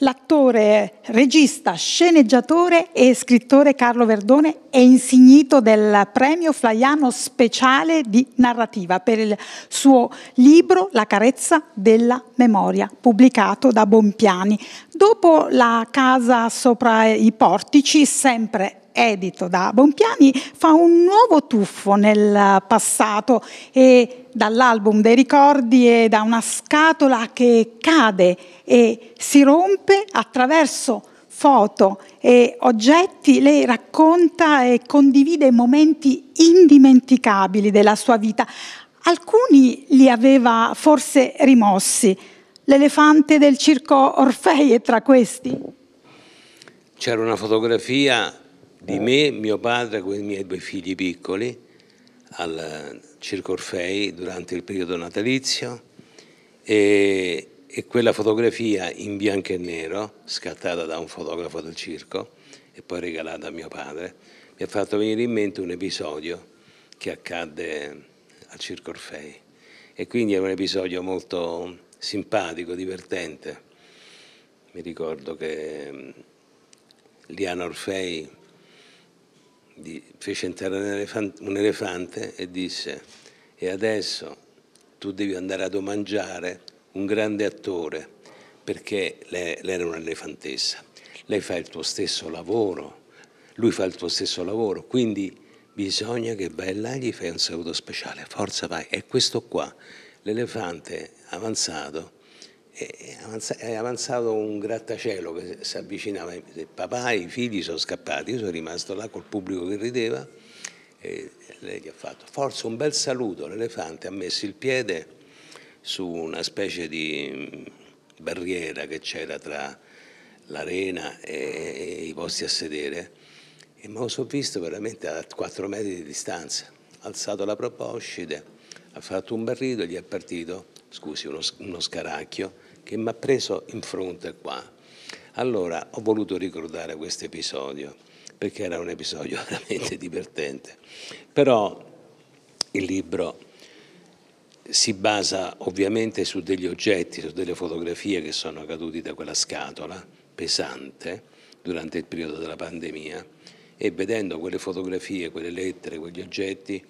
L'attore, regista, sceneggiatore e scrittore Carlo Verdone è insignito del premio Flaiano speciale di narrativa per il suo libro La carezza della memoria, pubblicato da Bompiani. Dopo la casa sopra i portici, sempre edito da Bonpiani, fa un nuovo tuffo nel passato e dall'album dei ricordi e da una scatola che cade e si rompe attraverso foto e oggetti, lei racconta e condivide momenti indimenticabili della sua vita. Alcuni li aveva forse rimossi. L'elefante del circo Orfei è tra questi. C'era una fotografia di eh. me, mio padre con i miei due figli piccoli al Circo Orfei durante il periodo natalizio e, e, quella fotografia in bianco e nero scattata da un fotografo del circo e poi regalata a mio padre mi ha fatto venire in mente un episodio che accadde al Circo Orfei e quindi è un episodio molto simpatico, divertente. Mi ricordo che mm, Liana Orfei fece entrare un elefante, un elefante e disse e adesso tu devi andare ad omaggiare un grande attore perché lei, lei era un'elefantessa, lei fa il tuo stesso lavoro, lui fa il tuo stesso lavoro, quindi bisogna che vai là e gli fai un saluto speciale, forza vai, è questo qua, l'elefante avanzato è avanzato un grattacielo che si avvicinava, papà e i figli sono scappati, io sono rimasto là col pubblico che rideva e lei gli ha fatto forse un bel saluto, l'elefante ha messo il piede su una specie di mm, barriera che c'era tra l'arena e i posti a sedere e me lo sono visto veramente a 4 metri di distanza, ha alzato la proboscide, ha fatto un barrido e gli è partito, scusi, uno, uno scaracchio che mi ha preso in fronte qua. Allora ho voluto ricordare questo episodio perché era un episodio veramente divertente. Però il libro si basa ovviamente su degli oggetti, su delle fotografie che sono caduti da quella scatola pesante durante il periodo della pandemia e vedendo quelle fotografie, quelle lettere, quegli oggetti,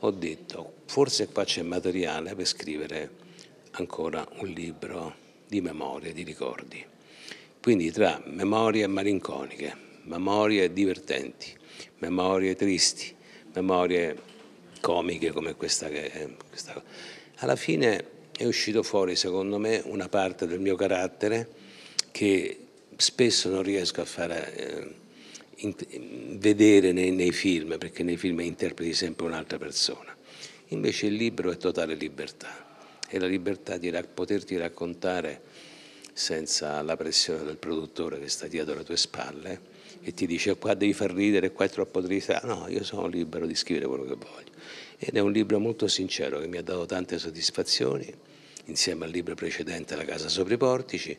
ho detto forse qua c'è materiale per scrivere ancora un libro di memorie, di ricordi. Quindi tra memorie malinconiche, memorie divertenti, memorie tristi, memorie comiche come questa che... è, Questa. Alla fine è uscito fuori, secondo me, una parte del mio carattere che spesso non riesco a fare... Eh, vedere nei, nei, film, perché nei film interpreti sempre un'altra persona. Invece il libro è totale libertà e la libertà di poterti raccontare senza la pressione del produttore che sta dietro le tue spalle e ti dice qua devi far ridere, qua è troppo triste, ah, no, io sono libero di scrivere quello che voglio. Ed è un libro molto sincero che mi ha dato tante soddisfazioni, insieme al libro precedente La casa sopra i portici,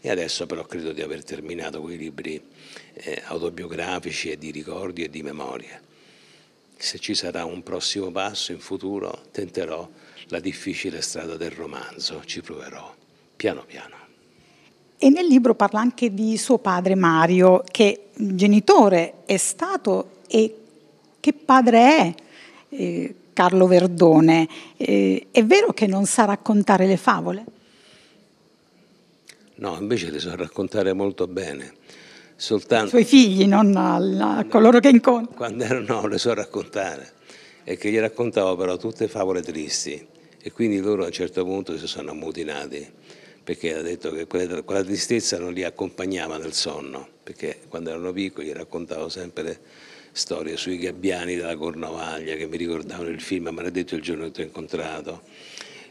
e adesso però credo di aver terminato quei libri eh, autobiografici e di ricordi e di memoria. Se ci sarà un prossimo passo in futuro tenterò la difficile strada del romanzo, ci proverò, piano piano. E nel libro parla anche di suo padre Mario, che genitore è stato e che padre è eh, Carlo Verdone. Eh, è vero che non sa raccontare le favole? No, invece le so raccontare molto bene. Soltanto... I suoi figli, non a, a coloro che incontra. Quando erano, no, le so raccontare. E che gli raccontavo però tutte favole tristi e quindi loro a un certo punto si sono ammutinati perché ha detto che quella, quella tristezza non li accompagnava nel sonno, perché quando erano piccoli raccontavo sempre storie sui gabbiani della Cornovaglia che mi ricordavano il film Maledetto il giorno che ti ho incontrato,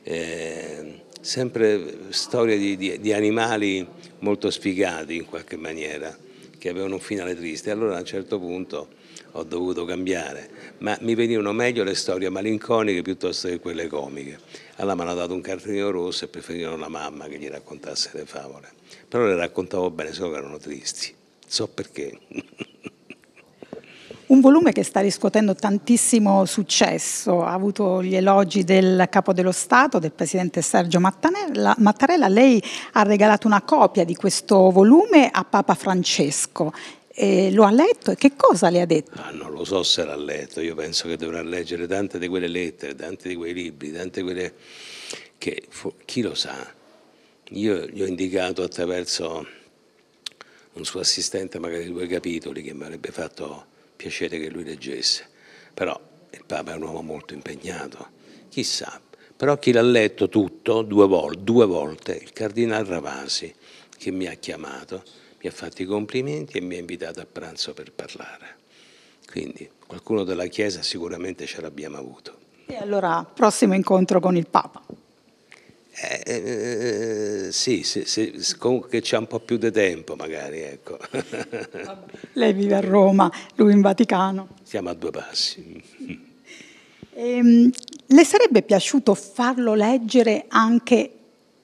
eh, sempre storie di, di, di animali molto sfigati in qualche maniera, che avevano un finale triste. Allora a un certo punto ho dovuto cambiare, ma mi venivano meglio le storie malinconiche piuttosto che quelle comiche. Allora mi hanno dato un cartellino rosso e preferivano la mamma che gli raccontasse le favole. Però le raccontavo bene, solo che erano tristi. So perché. Un volume che sta riscuotendo tantissimo successo, ha avuto gli elogi del capo dello Stato, del presidente Sergio Mattarella. Mattarella. Lei ha regalato una copia di questo volume a Papa Francesco. E lo ha letto e che cosa le ha detto? Ah, non lo so se l'ha letto, io penso che dovrà leggere tante di quelle lettere, tanti di quei libri, tante quelle che chi lo sa. Io gli ho indicato attraverso un suo assistente magari due capitoli che mi avrebbe fatto piacere che lui leggesse, però il Papa è un uomo molto impegnato, chissà. Però chi l'ha letto tutto due, vol- due volte, il Cardinale Ravasi, che mi ha chiamato, mi ha fatto i complimenti e mi ha invitato a pranzo per parlare. Quindi qualcuno della Chiesa sicuramente ce l'abbiamo avuto. E allora prossimo incontro con il Papa. Eh, eh, eh sì, sì, sì, che c'è un po' più di tempo magari, ecco. Lei vive a Roma, lui in Vaticano. Siamo a due passi. Ehm, le sarebbe piaciuto farlo leggere anche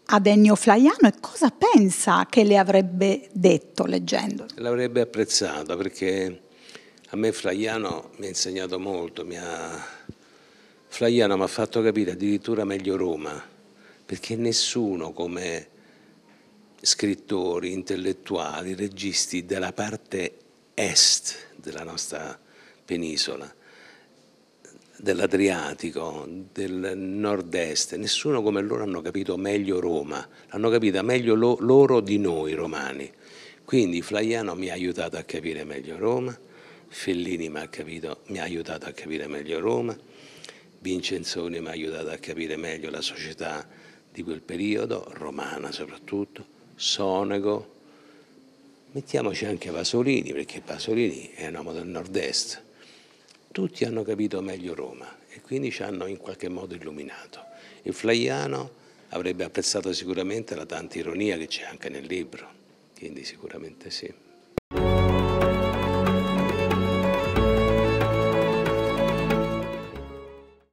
ad Ennio Flaiano e cosa pensa che le avrebbe detto leggendo? L'avrebbe apprezzata perché a me Flaiano mi ha insegnato molto, mi ha... Flaiano mi ha fatto capire addirittura meglio Roma, perché nessuno come scrittori, intellettuali, registi della parte est della nostra penisola dell'Adriatico, del nord-est, nessuno come loro hanno capito meglio Roma, l'hanno capita meglio lo, loro di noi romani. Quindi Flaiano mi ha aiutato a capire meglio Roma, Fellini mi ha, capito, mi ha aiutato a capire meglio Roma, Vincenzoni mi ha aiutato a capire meglio la società di quel periodo, romana soprattutto, Sonego, mettiamoci anche Pasolini, perché Pasolini è un uomo del nord-est tutti hanno capito meglio Roma e quindi ci hanno in qualche modo illuminato. Il Flaiano avrebbe apprezzato sicuramente la tanta ironia che c'è anche nel libro, quindi sicuramente sì.